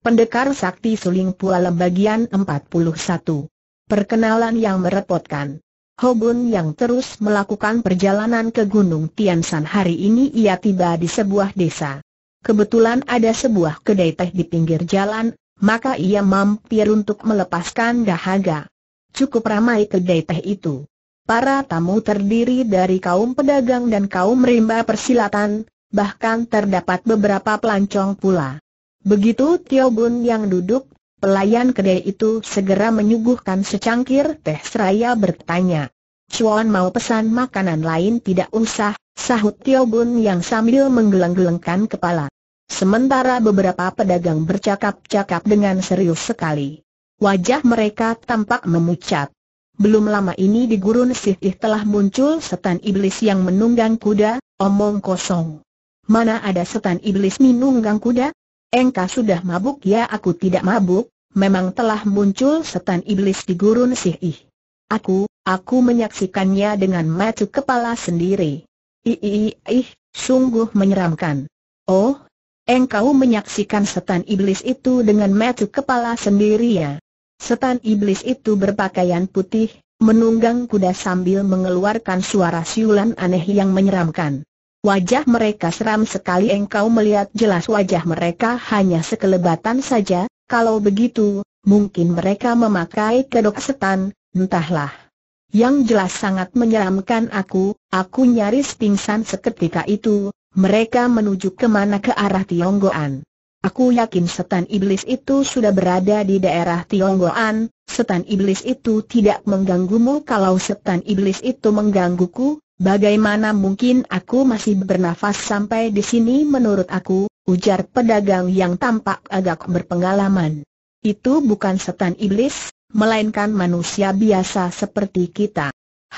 Pendekar Sakti Suling Pualem bagian 41. Perkenalan yang merepotkan. Hobun yang terus melakukan perjalanan ke Gunung Tiansan hari ini ia tiba di sebuah desa. Kebetulan ada sebuah kedai teh di pinggir jalan, maka ia mampir untuk melepaskan dahaga. Cukup ramai kedai teh itu. Para tamu terdiri dari kaum pedagang dan kaum rimba persilatan, bahkan terdapat beberapa pelancong pula. Begitu Tio Bun yang duduk, pelayan kedai itu segera menyuguhkan secangkir teh seraya bertanya. Chuan mau pesan makanan lain tidak usah, sahut Tio Bun yang sambil menggeleng-gelengkan kepala. Sementara beberapa pedagang bercakap-cakap dengan serius sekali. Wajah mereka tampak memucat. Belum lama ini di gurun Sihih telah muncul setan iblis yang menunggang kuda, omong kosong. Mana ada setan iblis menunggang kuda? Engkau sudah mabuk ya aku tidak mabuk, memang telah muncul setan iblis di gurun sihih. Aku, aku menyaksikannya dengan mata kepala sendiri. Ih, ih, ih, sungguh menyeramkan. Oh, engkau menyaksikan setan iblis itu dengan mata kepala sendiri ya. Setan iblis itu berpakaian putih, menunggang kuda sambil mengeluarkan suara siulan aneh yang menyeramkan. Wajah mereka seram sekali engkau melihat jelas wajah mereka hanya sekelebatan saja, kalau begitu, mungkin mereka memakai kedok setan, entahlah. Yang jelas sangat menyeramkan aku, aku nyaris pingsan seketika itu, mereka menuju kemana ke arah Tionggoan. Aku yakin setan iblis itu sudah berada di daerah Tionggoan, setan iblis itu tidak mengganggumu kalau setan iblis itu menggangguku, Bagaimana mungkin aku masih bernafas sampai di sini menurut aku, ujar pedagang yang tampak agak berpengalaman. Itu bukan setan iblis, melainkan manusia biasa seperti kita.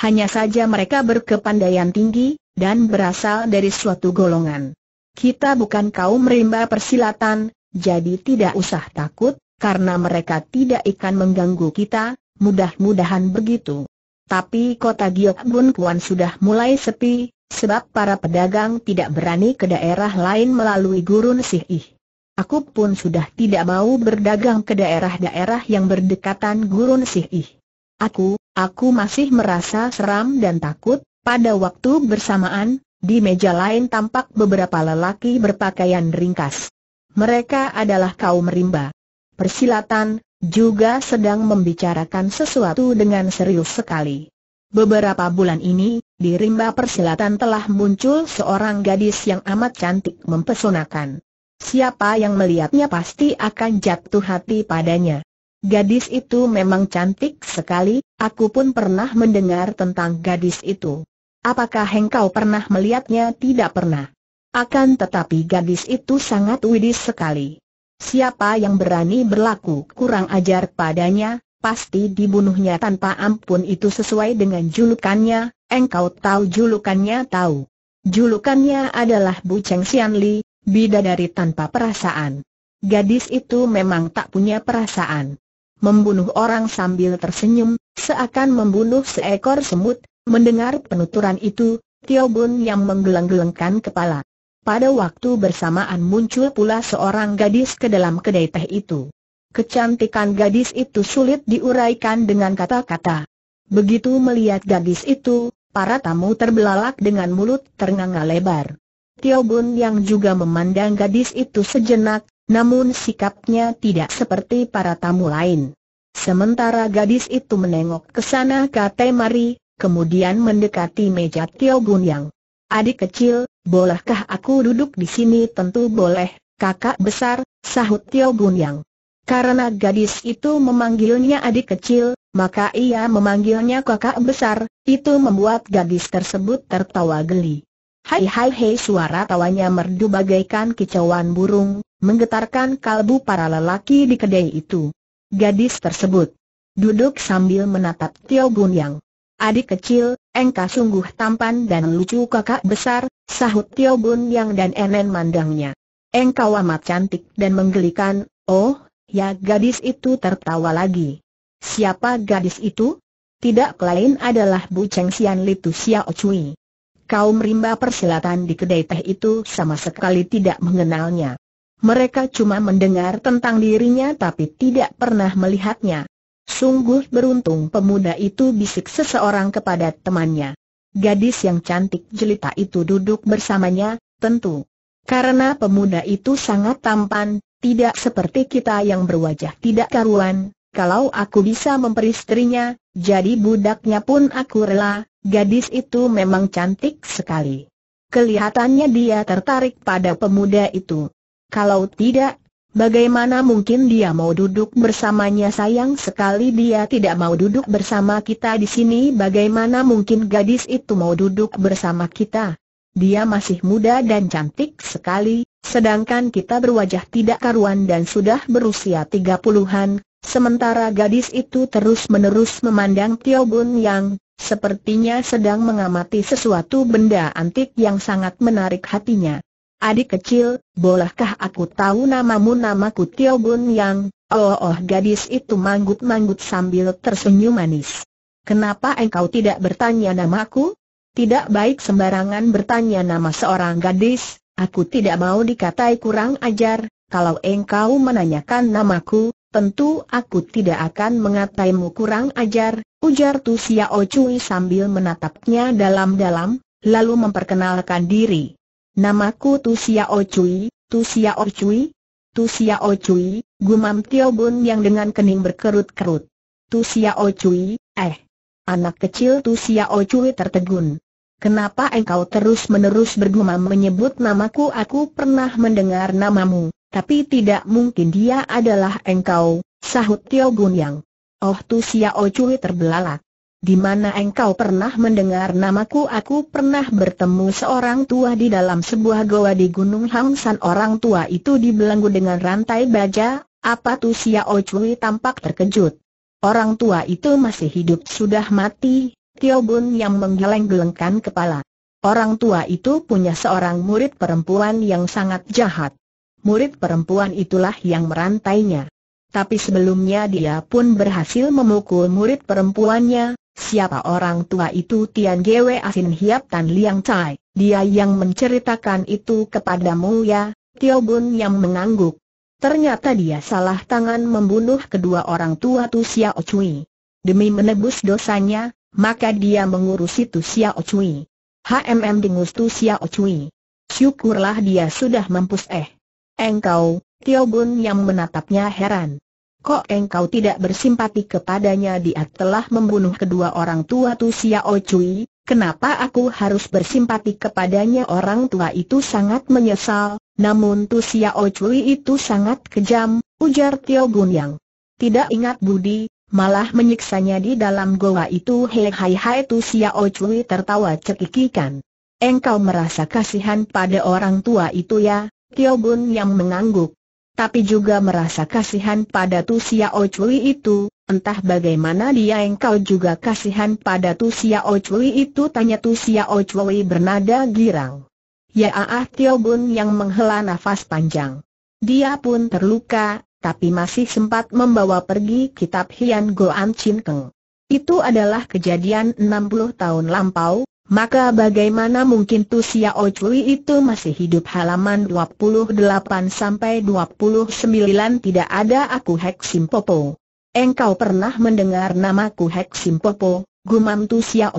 Hanya saja mereka berkepandaian tinggi, dan berasal dari suatu golongan. Kita bukan kaum rimba persilatan, jadi tidak usah takut, karena mereka tidak akan mengganggu kita, mudah-mudahan begitu. Tapi kota Giok Bun Kuan sudah mulai sepi, sebab para pedagang tidak berani ke daerah lain melalui gurun Sihih. Aku pun sudah tidak mau berdagang ke daerah-daerah yang berdekatan gurun Sihih. Aku, aku masih merasa seram dan takut, pada waktu bersamaan, di meja lain tampak beberapa lelaki berpakaian ringkas. Mereka adalah kaum rimba. Persilatan, juga sedang membicarakan sesuatu dengan serius sekali. Beberapa bulan ini, di rimba persilatan telah muncul seorang gadis yang amat cantik mempesonakan. Siapa yang melihatnya pasti akan jatuh hati padanya. Gadis itu memang cantik sekali, aku pun pernah mendengar tentang gadis itu. Apakah engkau pernah melihatnya? Tidak pernah. Akan tetapi gadis itu sangat widis sekali. Siapa yang berani berlaku kurang ajar padanya, pasti dibunuhnya tanpa ampun itu sesuai dengan julukannya, engkau tahu julukannya tahu. Julukannya adalah Bu Cheng Xian Li, bidadari tanpa perasaan. Gadis itu memang tak punya perasaan. Membunuh orang sambil tersenyum, seakan membunuh seekor semut, mendengar penuturan itu, Tio Bun yang menggeleng-gelengkan kepala. Pada waktu bersamaan muncul pula seorang gadis ke dalam kedai teh itu. Kecantikan gadis itu sulit diuraikan dengan kata-kata. Begitu melihat gadis itu, para tamu terbelalak dengan mulut ternganga lebar. Tio Bun yang juga memandang gadis itu sejenak, namun sikapnya tidak seperti para tamu lain. Sementara gadis itu menengok ke sana kate mari, kemudian mendekati meja Tio Bun yang. Adik kecil, Bolehkah aku duduk di sini? Tentu boleh, kakak besar, sahut Tio Yang. Karena gadis itu memanggilnya adik kecil, maka ia memanggilnya kakak besar, itu membuat gadis tersebut tertawa geli. Hai hai hei suara tawanya merdu bagaikan kicauan burung, menggetarkan kalbu para lelaki di kedai itu. Gadis tersebut duduk sambil menatap Tio Yang. Adik kecil, engkau sungguh tampan dan lucu kakak besar, Sahut Tio Bun Yang dan Enen mandangnya. Engkau amat cantik dan menggelikan, oh, ya gadis itu tertawa lagi. Siapa gadis itu? Tidak lain adalah Bu Cheng Xian Litu Xiao Cui. Kaum rimba persilatan di kedai teh itu sama sekali tidak mengenalnya. Mereka cuma mendengar tentang dirinya tapi tidak pernah melihatnya. Sungguh beruntung pemuda itu bisik seseorang kepada temannya. Gadis yang cantik jelita itu duduk bersamanya, tentu. Karena pemuda itu sangat tampan, tidak seperti kita yang berwajah tidak karuan, kalau aku bisa memperistrinya, jadi budaknya pun aku rela, gadis itu memang cantik sekali. Kelihatannya dia tertarik pada pemuda itu. Kalau tidak, Bagaimana mungkin dia mau duduk bersamanya sayang sekali dia tidak mau duduk bersama kita di sini Bagaimana mungkin gadis itu mau duduk bersama kita Dia masih muda dan cantik sekali Sedangkan kita berwajah tidak karuan dan sudah berusia tiga puluhan Sementara gadis itu terus-menerus memandang Tio Bun Yang Sepertinya sedang mengamati sesuatu benda antik yang sangat menarik hatinya Adik kecil, bolehkah aku tahu namamu namaku Tio Bun Yang? Oh, oh gadis itu manggut-manggut sambil tersenyum manis. Kenapa engkau tidak bertanya namaku? Tidak baik sembarangan bertanya nama seorang gadis, aku tidak mau dikatai kurang ajar, kalau engkau menanyakan namaku, tentu aku tidak akan mengataimu kurang ajar, ujar Tu Xiao Cui sambil menatapnya dalam-dalam, lalu memperkenalkan diri. Namaku Tu Xiao Cui, Tu Xiao Cui, Tu Cui, gumam Tio Bun yang dengan kening berkerut-kerut. Tu Xiao Cui, eh. Anak kecil Tu Xiao Cui tertegun. Kenapa engkau terus-menerus bergumam menyebut namaku? Aku pernah mendengar namamu, tapi tidak mungkin dia adalah engkau, sahut Tio Bun Yang. Oh Tu Xiao Cui terbelalak di mana engkau pernah mendengar namaku aku pernah bertemu seorang tua di dalam sebuah goa di Gunung Hangsan orang tua itu dibelenggu dengan rantai baja, apa tu Sia oh Cui tampak terkejut. Orang tua itu masih hidup sudah mati, Tio Bun yang menggeleng-gelengkan kepala. Orang tua itu punya seorang murid perempuan yang sangat jahat. Murid perempuan itulah yang merantainya. Tapi sebelumnya dia pun berhasil memukul murid perempuannya, Siapa orang tua itu Tian Gwe Asin Hiap Tan Liang Cai. dia yang menceritakan itu kepadamu ya, Tio Bun yang mengangguk. Ternyata dia salah tangan membunuh kedua orang tua Tu Xiao Cui. Demi menebus dosanya, maka dia mengurusi Tu Xiao Cui. HMM dengus Tu Xiao Cui. Syukurlah dia sudah mampus eh. Engkau, Tio Bun yang menatapnya heran. Kok engkau tidak bersimpati kepadanya dia telah membunuh kedua orang tua Tu Xiao oh Cui, kenapa aku harus bersimpati kepadanya orang tua itu sangat menyesal, namun Tu Xiao oh Cui itu sangat kejam, ujar Tio Yang. Tidak ingat budi, malah menyiksanya di dalam goa itu hei hai hai Tu Xiao oh Cui tertawa cekikikan. Engkau merasa kasihan pada orang tua itu ya, Tio Gun yang mengangguk tapi juga merasa kasihan pada Tu Xiao Cui itu, entah bagaimana dia engkau juga kasihan pada Tu Xiao Cui itu tanya Tu Xiao Cui bernada girang. Ya Ah Tio Bun yang menghela nafas panjang. Dia pun terluka, tapi masih sempat membawa pergi kitab Hian Goan Chin Keng. Itu adalah kejadian 60 tahun lampau, maka bagaimana mungkin Tu Xiao itu masih hidup halaman 28 sampai 29 tidak ada aku Hek Simpopo. Engkau pernah mendengar namaku Hek Simpopo, gumam Tu Xiao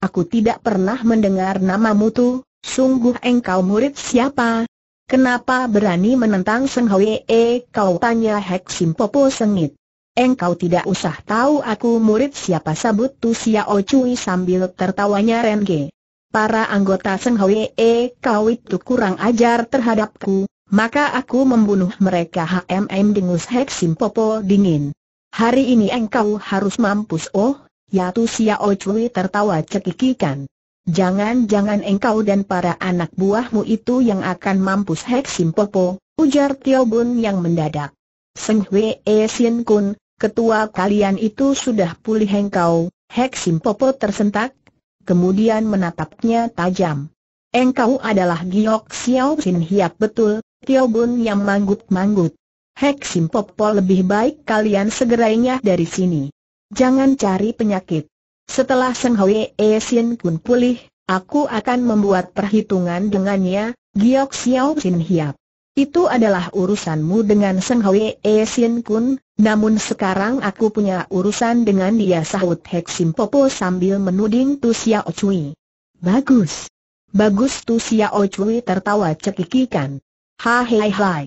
Aku tidak pernah mendengar namamu Tu, sungguh engkau murid siapa? Kenapa berani menentang Seng Hwee? Eh, kau tanya Hek Simpopo sengit. Engkau tidak usah tahu aku murid siapa sabut Tu O Cui sambil tertawanya Renge. Para anggota Seng E kau itu kurang ajar terhadapku, maka aku membunuh mereka HMM Dengus Hek Popo dingin. Hari ini engkau harus mampus oh, ya Tu O Cui tertawa cekikikan. Jangan-jangan engkau dan para anak buahmu itu yang akan mampus Hek Popo, ujar Tio Bun yang mendadak. Seng E Sin Kun, Ketua kalian itu sudah pulih engkau, Hek Simpopo tersentak, kemudian menatapnya tajam. Engkau adalah Giok Xiao Sin Hiap betul, Tio Bun yang manggut-manggut. Hek Simpopo lebih baik kalian segerainya dari sini. Jangan cari penyakit. Setelah Seng Hwe E Sin Kun pulih, aku akan membuat perhitungan dengannya, Giok Xiao Sin Hiap. Itu adalah urusanmu dengan Seng Hwe E Sin Kun, namun sekarang aku punya urusan dengan dia sahut Hek Popo sambil menuding Tu Xiao Cui. Bagus. Bagus Tu Xiao Cui tertawa cekikikan. Ha hai hai.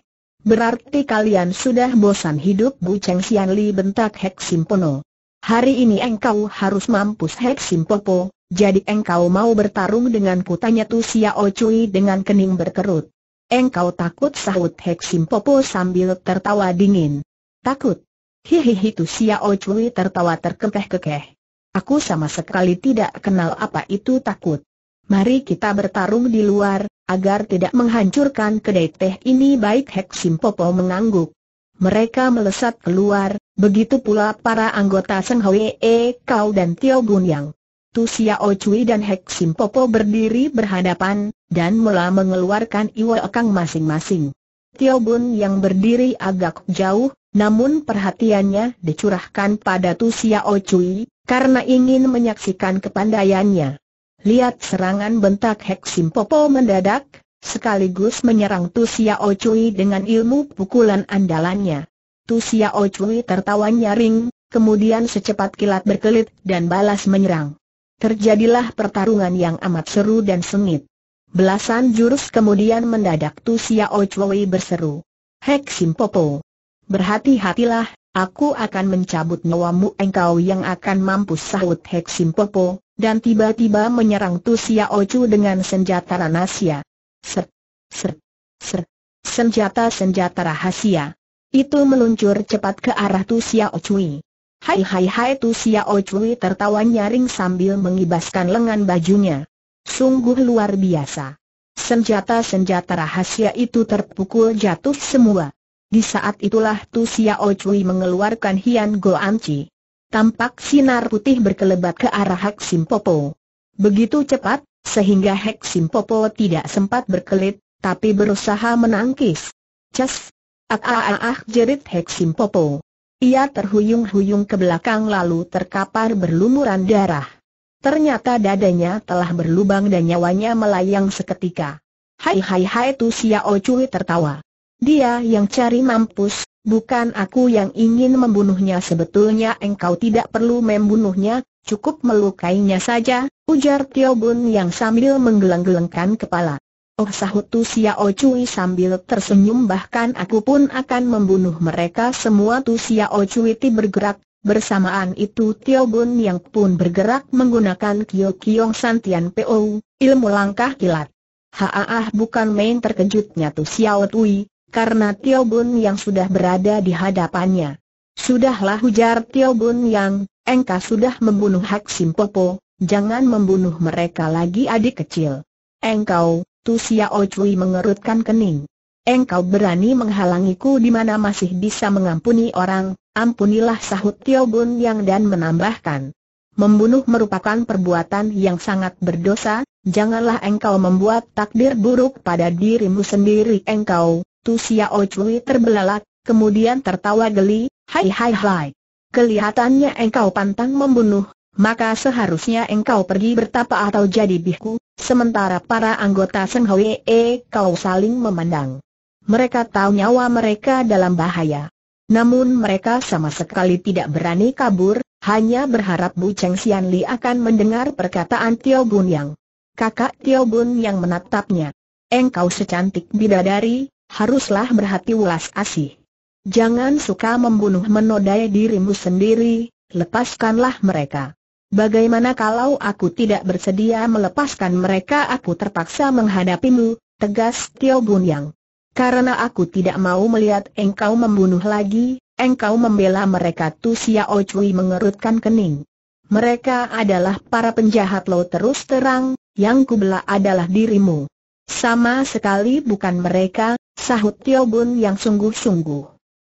Berarti kalian sudah bosan hidup Bu Cheng Xian Li bentak Hek Pono. Hari ini engkau harus mampus Hek Popo, jadi engkau mau bertarung dengan kutanya Tu Xiao Cui dengan kening berkerut. Engkau takut sahut Hek Popo sambil tertawa dingin. Takut. Hihihi tu o cuy tertawa terkekeh-kekeh. Aku sama sekali tidak kenal apa itu takut. Mari kita bertarung di luar, agar tidak menghancurkan kedai teh ini baik Hek Simpopo mengangguk. Mereka melesat keluar, begitu pula para anggota Seng Hwee Kau dan Tio Gun Yang. Tu o Cui dan Hek popo berdiri berhadapan, dan mula mengeluarkan iwa ekang masing-masing. Tio Bun yang berdiri agak jauh, namun perhatiannya dicurahkan pada Tu Xiao Cui, karena ingin menyaksikan kepandaiannya. Lihat serangan bentak Hek Popo mendadak, sekaligus menyerang Tu Xiao Cui dengan ilmu pukulan andalannya. Tu Xiao Cui tertawa nyaring, kemudian secepat kilat berkelit dan balas menyerang. Terjadilah pertarungan yang amat seru dan sengit. Belasan jurus kemudian mendadak Tu Xiao Cui berseru. Hek Popo. Berhati-hatilah, aku akan mencabut nyawamu engkau yang akan mampu sahut Hek Popo, dan tiba-tiba menyerang Tu Ocu dengan senjata rahasia. Ser, ser, ser, senjata-senjata rahasia. Itu meluncur cepat ke arah Tu Ocui. Hai hai hai Tu Ocui tertawa nyaring sambil mengibaskan lengan bajunya. Sungguh luar biasa. Senjata-senjata rahasia itu terpukul jatuh semua. Di saat itulah Tu Xiao Cui mengeluarkan Hian Go Anci. Tampak sinar putih berkelebat ke arah Hek Popo. Begitu cepat, sehingga Hek Popo tidak sempat berkelit, tapi berusaha menangkis. Cas! Ah ah ah, ah jerit Hek po. Ia terhuyung-huyung ke belakang lalu terkapar berlumuran darah. Ternyata dadanya telah berlubang dan nyawanya melayang seketika. Hai hai hai Tu Xiao Cui tertawa. Dia yang cari mampus, bukan aku yang ingin membunuhnya sebetulnya engkau tidak perlu membunuhnya, cukup melukainya saja, ujar Tio Bun yang sambil menggeleng-gelengkan kepala. Oh sahut Tu Xiao oh sambil tersenyum bahkan aku pun akan membunuh mereka semua Tu Xiao oh Cui ti bergerak, bersamaan itu Tio Bun yang pun bergerak menggunakan Kyo Kiong Santian Po, ilmu langkah kilat. Haah bukan main terkejutnya Tu Xiao oh Tui, karena Tio Bun yang sudah berada di hadapannya. Sudahlah hujar Tio Bun yang, engkau sudah membunuh Hak Simpopo, jangan membunuh mereka lagi adik kecil. Engkau, Tu O Cui mengerutkan kening. Engkau berani menghalangiku di mana masih bisa mengampuni orang, ampunilah sahut Tio Bun Yang dan menambahkan. Membunuh merupakan perbuatan yang sangat berdosa, janganlah engkau membuat takdir buruk pada dirimu sendiri engkau, Tu Xiao terbelalak, kemudian tertawa geli, hai hai hai. Kelihatannya engkau pantang membunuh, maka seharusnya engkau pergi bertapa atau jadi biku, sementara para anggota Seng Hwee kau saling memandang. Mereka tahu nyawa mereka dalam bahaya. Namun mereka sama sekali tidak berani kabur, hanya berharap Bu Cheng Xianli Li akan mendengar perkataan Tio Bun Yang. Kakak Tio Bun Yang menatapnya. Engkau secantik bidadari, haruslah berhati ulas asih. Jangan suka membunuh menodai dirimu sendiri, lepaskanlah mereka. Bagaimana kalau aku tidak bersedia melepaskan mereka aku terpaksa menghadapimu, tegas Tio Yang. Karena aku tidak mau melihat engkau membunuh lagi, engkau membela mereka Tu O Cui mengerutkan kening. Mereka adalah para penjahat lo terus terang, yang kubela adalah dirimu. Sama sekali bukan mereka, Sahut Tio Bun yang sungguh-sungguh.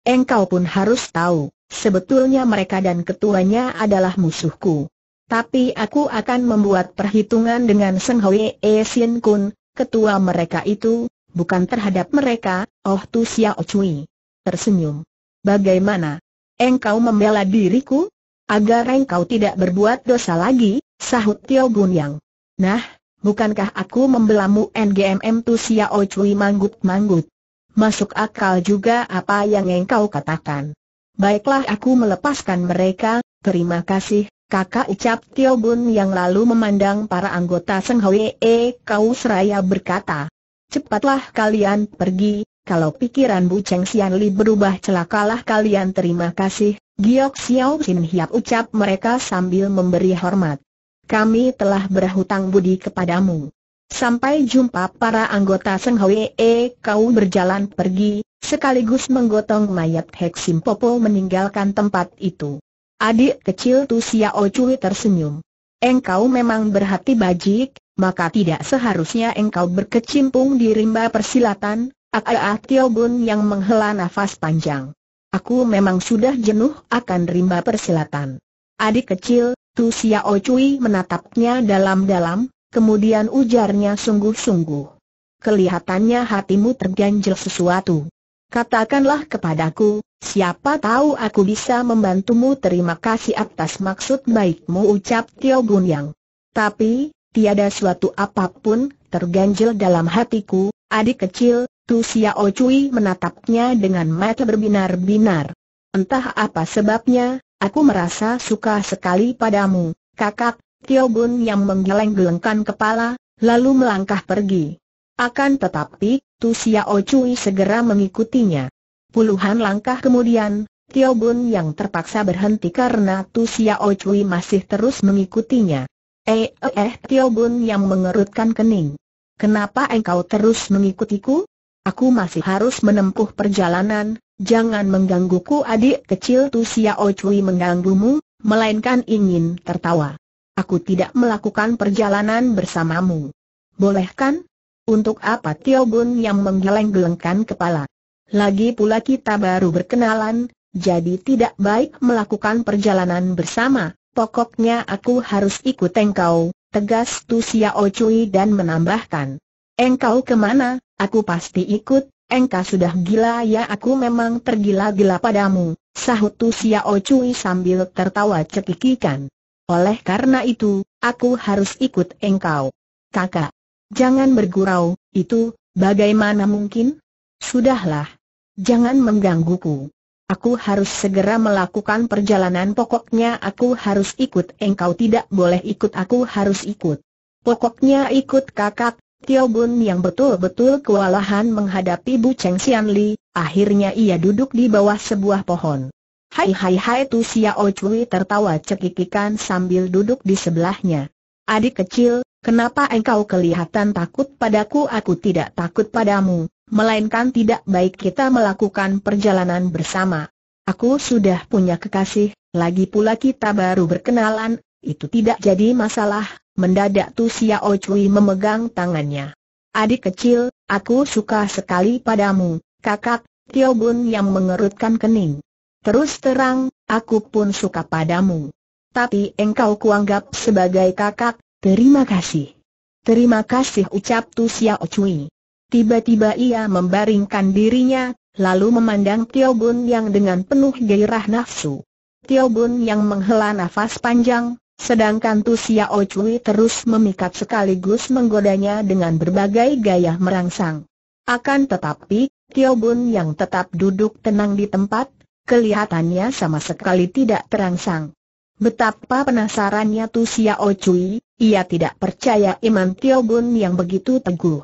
Engkau pun harus tahu, sebetulnya mereka dan ketuanya adalah musuhku. Tapi aku akan membuat perhitungan dengan Seng E Sien Kun, ketua mereka itu, bukan terhadap mereka, Oh Tu Xiao Cui. Tersenyum. Bagaimana? Engkau membela diriku? Agar engkau tidak berbuat dosa lagi, sahut Tio Bun Yang. Nah, bukankah aku membelamu NGMM Tu Xiao Cui manggut-manggut? Masuk akal juga apa yang engkau katakan. Baiklah aku melepaskan mereka, terima kasih, kakak ucap Tio Bun yang lalu memandang para anggota Seng Hwee Kau Seraya berkata. Cepatlah kalian pergi, kalau pikiran Bu Cheng Sian Li berubah celakalah kalian terima kasih, Giok Xiao Sin Hiap ucap mereka sambil memberi hormat. Kami telah berhutang budi kepadamu. Sampai jumpa para anggota Seng Hwee kau berjalan pergi, sekaligus menggotong mayat Hek Popo meninggalkan tempat itu. Adik kecil Tu Xiao Cui tersenyum. Engkau memang berhati bajik, maka tidak seharusnya engkau berkecimpung di rimba persilatan, Aa Tio Bun yang menghela nafas panjang. Aku memang sudah jenuh akan rimba persilatan. Adik kecil, Tu Xiao Cui menatapnya dalam-dalam, Kemudian ujarnya sungguh-sungguh. Kelihatannya hatimu terganjel sesuatu. Katakanlah kepadaku, siapa tahu aku bisa membantumu terima kasih atas maksud baikmu ucap Tio Yang. Tapi, tiada suatu apapun terganjel dalam hatiku, adik kecil, Tu Xiao Cui menatapnya dengan mata berbinar-binar. Entah apa sebabnya, aku merasa suka sekali padamu, kakak, Tio Bun yang menggeleng-gelengkan kepala, lalu melangkah pergi. Akan tetapi, Tu Xiao Cui segera mengikutinya. Puluhan langkah kemudian, Tio Bun yang terpaksa berhenti karena Tu Xiao Cui masih terus mengikutinya. Eh eh, eh Tio Bun yang mengerutkan kening. Kenapa engkau terus mengikutiku? Aku masih harus menempuh perjalanan, jangan menggangguku adik kecil Tu Xiao Cui mengganggumu, melainkan ingin tertawa. Aku tidak melakukan perjalanan bersamamu. Boleh kan? Untuk apa Tio Bun yang menggeleng-gelengkan kepala? Lagi pula kita baru berkenalan, jadi tidak baik melakukan perjalanan bersama. Pokoknya aku harus ikut engkau, tegas Tu Xiao oh Cui dan menambahkan. Engkau kemana, aku pasti ikut, engkau sudah gila ya aku memang tergila-gila padamu, sahut Tu Xiao oh Cui sambil tertawa cekikikan. Oleh karena itu, aku harus ikut engkau. Kakak, jangan bergurau, itu, bagaimana mungkin? Sudahlah. Jangan menggangguku. Aku harus segera melakukan perjalanan pokoknya aku harus ikut engkau tidak boleh ikut aku harus ikut. Pokoknya ikut kakak, Tio Bun yang betul-betul kewalahan menghadapi Bu Cheng Xian Li, akhirnya ia duduk di bawah sebuah pohon. Hai hai hai tu Xiao tertawa cekikikan sambil duduk di sebelahnya. Adik kecil, kenapa engkau kelihatan takut padaku? Aku tidak takut padamu, melainkan tidak baik kita melakukan perjalanan bersama. Aku sudah punya kekasih, lagi pula kita baru berkenalan, itu tidak jadi masalah, mendadak Tu Xiao Cui memegang tangannya. Adik kecil, aku suka sekali padamu, kakak, Tio Bun yang mengerutkan kening. Terus terang, aku pun suka padamu. Tapi engkau kuanggap sebagai kakak, terima kasih. Terima kasih ucap Tu Xiao Cui. Tiba-tiba ia membaringkan dirinya, lalu memandang Tio Bun yang dengan penuh gairah nafsu. Tio Bun yang menghela nafas panjang, sedangkan Tu Xiao Cui terus memikat sekaligus menggodanya dengan berbagai gaya merangsang. Akan tetapi, Tio Bun yang tetap duduk tenang di tempat, kelihatannya sama sekali tidak terangsang. Betapa penasarannya Tu Xiao Cui, ia tidak percaya iman Tio Bun yang begitu teguh.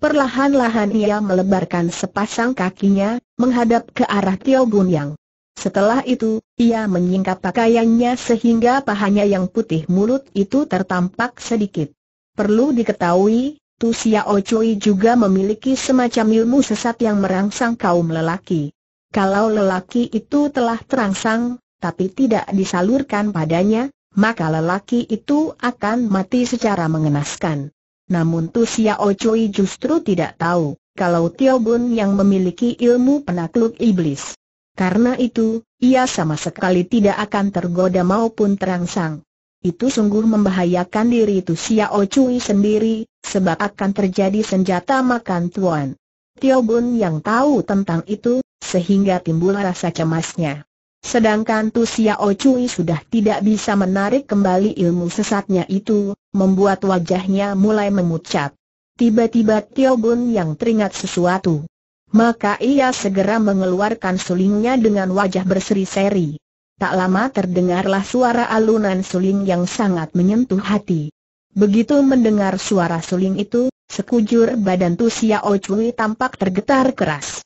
Perlahan-lahan ia melebarkan sepasang kakinya, menghadap ke arah Tio Bun yang. Setelah itu, ia menyingkap pakaiannya sehingga pahanya yang putih mulut itu tertampak sedikit. Perlu diketahui, Tu Xiao Cui juga memiliki semacam ilmu sesat yang merangsang kaum lelaki. Kalau lelaki itu telah terangsang, tapi tidak disalurkan padanya, maka lelaki itu akan mati secara mengenaskan. Namun Tu Xiao Cui justru tidak tahu, kalau Tio Bun yang memiliki ilmu penakluk iblis. Karena itu, ia sama sekali tidak akan tergoda maupun terangsang. Itu sungguh membahayakan diri Tu Xiao Cui sendiri, sebab akan terjadi senjata makan tuan. Tio Bun yang tahu tentang itu, sehingga timbul rasa cemasnya. Sedangkan Tu Xiao Cui sudah tidak bisa menarik kembali ilmu sesatnya itu, membuat wajahnya mulai memucat. Tiba-tiba Tio Bun yang teringat sesuatu. Maka ia segera mengeluarkan sulingnya dengan wajah berseri-seri. Tak lama terdengarlah suara alunan suling yang sangat menyentuh hati. Begitu mendengar suara suling itu, sekujur badan Tu Xiao Cui tampak tergetar keras.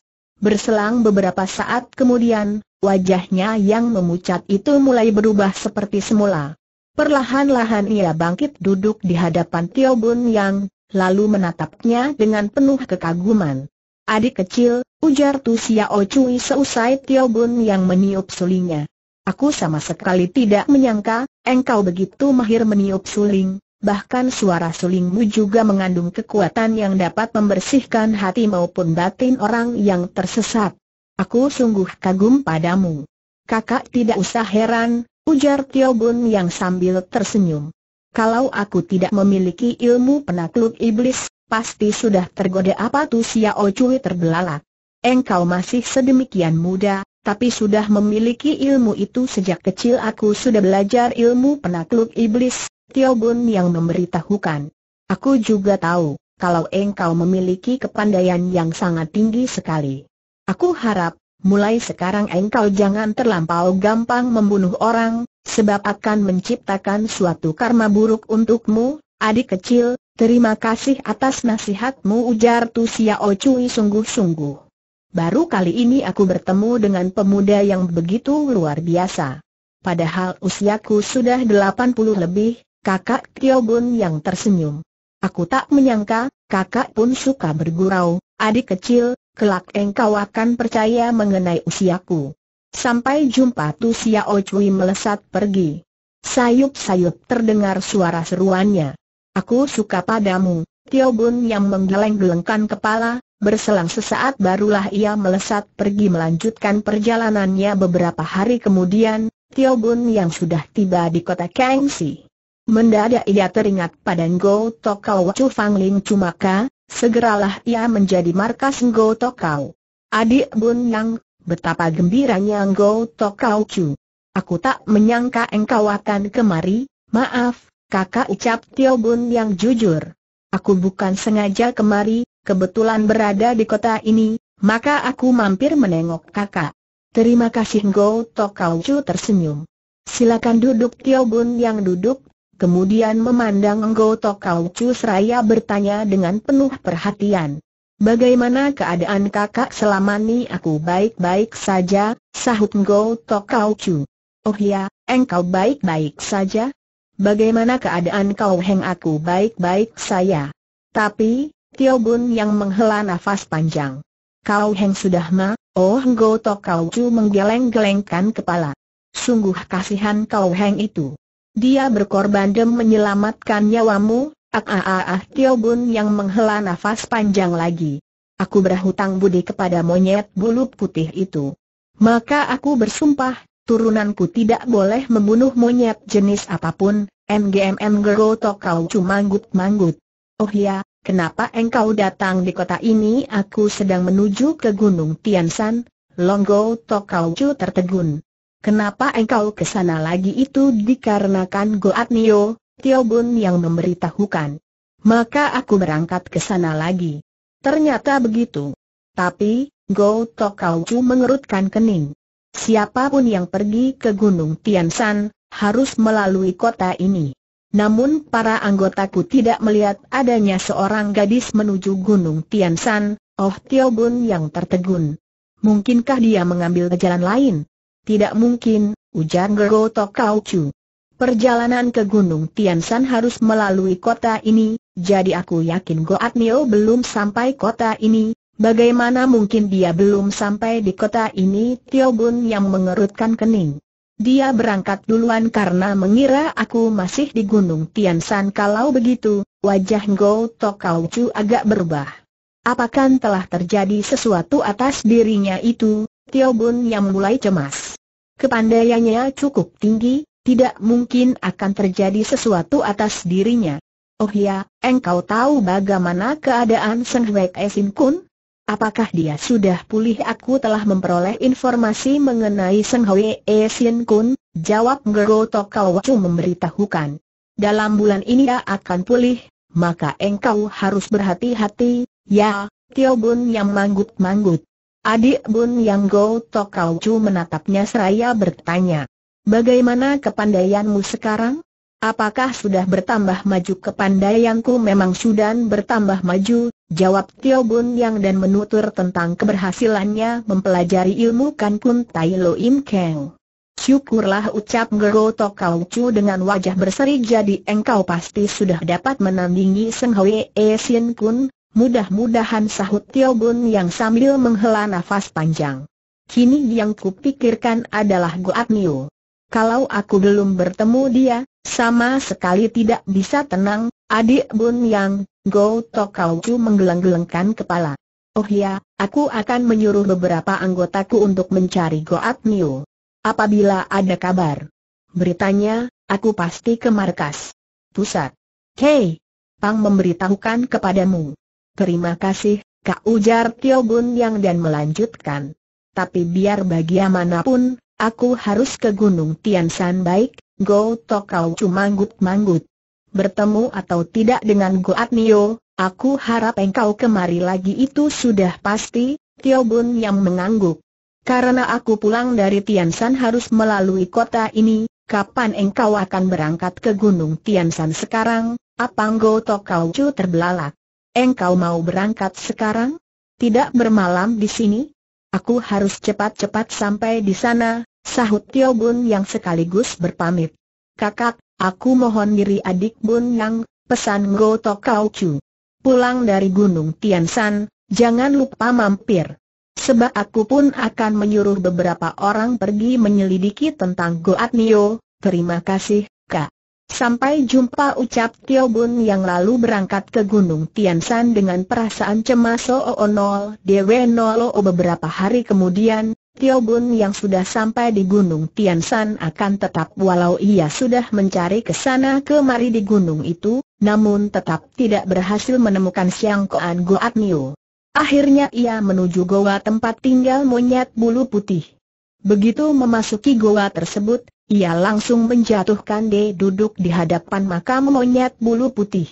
Berselang beberapa saat kemudian, wajahnya yang memucat itu mulai berubah seperti semula. Perlahan-lahan ia bangkit duduk di hadapan Tio Bun Yang, lalu menatapnya dengan penuh kekaguman. Adik kecil, ujar Tu Xiao Cui seusai Tio Bun Yang meniup sulingnya. Aku sama sekali tidak menyangka, engkau begitu mahir meniup suling, bahkan suara sulingmu juga mengandung kekuatan yang dapat membersihkan hati maupun batin orang yang tersesat. Aku sungguh kagum padamu. Kakak tidak usah heran, ujar Tio Bun yang sambil tersenyum. Kalau aku tidak memiliki ilmu penakluk iblis, pasti sudah tergoda apa tu Xiao Cui terbelalak. Engkau masih sedemikian muda, tapi sudah memiliki ilmu itu sejak kecil aku sudah belajar ilmu penakluk iblis, Tio Bun yang memberitahukan. Aku juga tahu, kalau engkau memiliki kepandaian yang sangat tinggi sekali. Aku harap, mulai sekarang engkau jangan terlampau gampang membunuh orang, sebab akan menciptakan suatu karma buruk untukmu, adik kecil, terima kasih atas nasihatmu ujar Tu Xiao Cui sungguh-sungguh. Baru kali ini aku bertemu dengan pemuda yang begitu luar biasa. Padahal usiaku sudah 80 lebih, kakak Tio Bun yang tersenyum. Aku tak menyangka, kakak pun suka bergurau, adik kecil, kelak engkau akan percaya mengenai usiaku. Sampai jumpa tu O oh Cui melesat pergi. Sayup-sayup terdengar suara seruannya. Aku suka padamu, Tio Bun yang menggeleng-gelengkan kepala, berselang sesaat barulah ia melesat pergi melanjutkan perjalanannya beberapa hari kemudian, Tio Bun yang sudah tiba di kota Kangxi. Mendadak ia teringat pada Ngo Tokau Chu Fang Ling Cumaka, segeralah ia menjadi markas Ngo Tokau. Adik Bun Yang, betapa gembiranya Ngo Tokau Chu. Aku tak menyangka engkau akan kemari, maaf, kakak ucap Tio Bun Yang jujur. Aku bukan sengaja kemari, kebetulan berada di kota ini, maka aku mampir menengok kakak. Terima kasih Ngo Tokau Chu tersenyum. Silakan duduk Tio Bun yang duduk kemudian memandang Enggo Kau Chu seraya bertanya dengan penuh perhatian. Bagaimana keadaan kakak selama ini aku baik-baik saja, sahut Enggo Kau Chu. Oh ya, engkau baik-baik saja? Bagaimana keadaan kau heng aku baik-baik saya? Tapi, Tio Bun yang menghela nafas panjang. Kau heng sudah ma, oh Enggo Kau Chu menggeleng-gelengkan kepala. Sungguh kasihan kau heng itu. Dia berkorban demi menyelamatkan nyawamu, ah ah ah, ah Tio Bun yang menghela nafas panjang lagi. Aku berhutang budi kepada monyet bulu putih itu. Maka aku bersumpah, turunanku tidak boleh membunuh monyet jenis apapun, MGMM Geroto kau cuma manggut-manggut. Oh ya, kenapa engkau datang di kota ini? Aku sedang menuju ke Gunung Tiansan, Tokau Tokaucu tertegun. Kenapa engkau ke sana lagi itu dikarenakan Goat Nio, Tio Bun yang memberitahukan. Maka aku berangkat ke sana lagi. Ternyata begitu. Tapi, Go Chu mengerutkan kening. Siapapun yang pergi ke Gunung Tian San harus melalui kota ini. Namun para anggotaku tidak melihat adanya seorang gadis menuju Gunung Tian San. Oh Tio Bun yang tertegun. Mungkinkah dia mengambil jalan lain? Tidak mungkin, ujar Gero Tokau Chu. Perjalanan ke Gunung Tiansan harus melalui kota ini, jadi aku yakin Goat Nio belum sampai kota ini. Bagaimana mungkin dia belum sampai di kota ini? Tio Bun yang mengerutkan kening. Dia berangkat duluan karena mengira aku masih di Gunung Tiansan kalau begitu, wajah Go Tokau Chu agak berubah. Apakah telah terjadi sesuatu atas dirinya itu? Tio Bun yang mulai cemas. Kepandaiannya cukup tinggi, tidak mungkin akan terjadi sesuatu atas dirinya. Oh ya, engkau tahu bagaimana keadaan Seng Hwek Esim Kun? Apakah dia sudah pulih? Aku telah memperoleh informasi mengenai Seng Hwek Esim Kun, jawab Ngero Tokau Wacu memberitahukan. Dalam bulan ini dia akan pulih, maka engkau harus berhati-hati, ya, Tio Bun yang manggut-manggut. Adik Bun Yang Go Tok Kau Chu menatapnya seraya bertanya. Bagaimana kepandaianmu sekarang? Apakah sudah bertambah maju kepandaianku memang sudah bertambah maju, jawab Tio Bun Yang dan menutur tentang keberhasilannya mempelajari ilmu Kan Kun Tai Lo Im Keng. Syukurlah ucap Go Tok Kau Chu dengan wajah berseri jadi engkau pasti sudah dapat menandingi Seng Hwe E Sien Kun, Mudah-mudahan sahut Tio Bun yang sambil menghela nafas panjang. Kini yang kupikirkan adalah Goat Niu. Kalau aku belum bertemu dia, sama sekali tidak bisa tenang, adik Bun Yang, Go Kauju menggeleng-gelengkan kepala. Oh ya, aku akan menyuruh beberapa anggotaku untuk mencari Goat Niu. Apabila ada kabar beritanya, aku pasti ke markas pusat. Hei, Pang memberitahukan kepadamu. Terima kasih, Kak ujar Tio Bun Yang dan melanjutkan. Tapi biar bagaimanapun, aku harus ke Gunung Tian San baik, Go Tokau cuma manggut-manggut. Bertemu atau tidak dengan Goat Nio, aku harap engkau kemari lagi itu sudah pasti, Tio Bun Yang mengangguk. Karena aku pulang dari Tian San harus melalui kota ini, kapan engkau akan berangkat ke Gunung Tian San sekarang? Apa Go Tokau terbelalak. Engkau mau berangkat sekarang? Tidak bermalam di sini? Aku harus cepat-cepat sampai di sana, sahut Tio Bun yang sekaligus berpamit. Kakak, aku mohon diri adik Bun Yang, pesan Go Tok Kau Chu. Pulang dari Gunung Tian San, jangan lupa mampir. Sebab aku pun akan menyuruh beberapa orang pergi menyelidiki tentang Goat Nio, terima kasih, Sampai jumpa ucap Tio Bun yang lalu berangkat ke Gunung Tiansan dengan perasaan cemas Soonol Dewe Nolo beberapa hari kemudian, Tio Bun yang sudah sampai di Gunung Tiansan akan tetap walau ia sudah mencari ke sana kemari di gunung itu, namun tetap tidak berhasil menemukan Siang Koan Goat Nio. Akhirnya ia menuju goa tempat tinggal monyet bulu putih. Begitu memasuki goa tersebut, ia langsung menjatuhkan De duduk di hadapan makam monyet bulu putih.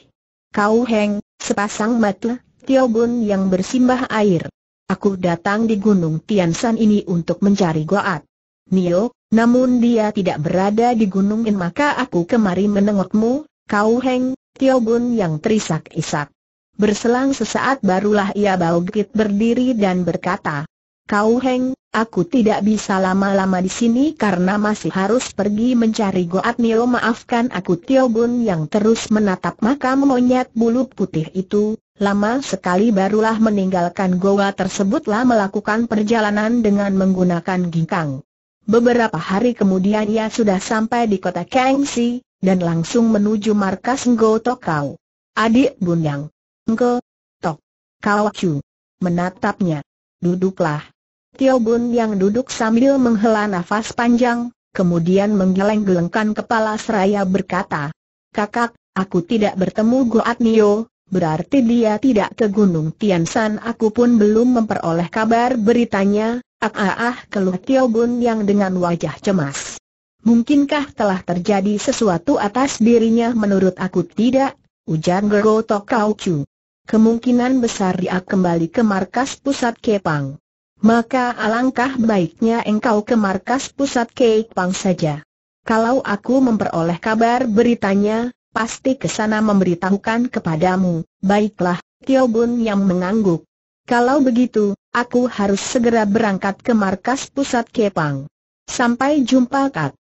Kau Heng, sepasang mata, Tio Bun yang bersimbah air. Aku datang di Gunung Tian Tiansan ini untuk mencari Goat. Nio, namun dia tidak berada di Gunung In maka aku kemari menengokmu, Kau Heng, Tio Bun yang terisak-isak. Berselang sesaat barulah ia bau berdiri dan berkata, Kau Heng, Aku tidak bisa lama-lama di sini karena masih harus pergi mencari Goat Nio maafkan aku Tio yang terus menatap makam monyet bulu putih itu, lama sekali barulah meninggalkan goa tersebutlah melakukan perjalanan dengan menggunakan ginkang. Beberapa hari kemudian ia sudah sampai di kota Kangxi, dan langsung menuju markas Ngo Tokau. Adik Bunyang. Ngo Tok. Kau Chu. Menatapnya. Duduklah. Tio Bun yang duduk sambil menghela nafas panjang, kemudian menggeleng-gelengkan kepala seraya berkata, Kakak, aku tidak bertemu Goat Nio, berarti dia tidak ke Gunung Tiansan aku pun belum memperoleh kabar beritanya, ah ah ah keluh Tio Bun yang dengan wajah cemas. Mungkinkah telah terjadi sesuatu atas dirinya menurut aku tidak, ujar Gergo Tokau Chu. Kemungkinan besar dia kembali ke markas pusat Kepang. Maka alangkah baiknya engkau ke markas pusat Keipang saja. Kalau aku memperoleh kabar beritanya, pasti ke sana memberitahukan kepadamu. Baiklah, Tio Bun yang mengangguk. Kalau begitu, aku harus segera berangkat ke markas pusat Pang. Sampai jumpa Kak.